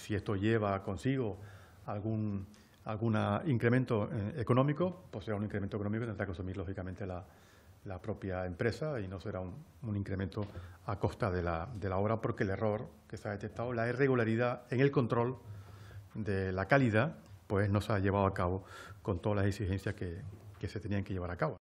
si esto lleva consigo algún, ah, incremento eh, económico, pues será un incremento económico que tendrá que asumir, lógicamente, la, propia empresa y no será un, incremento a costa de la, de obra porque el error que se ha detectado, la irregularidad en el control de la calidad, pues no se ha llevado a cabo con todas las exigencias que se tenían que llevar a cabo.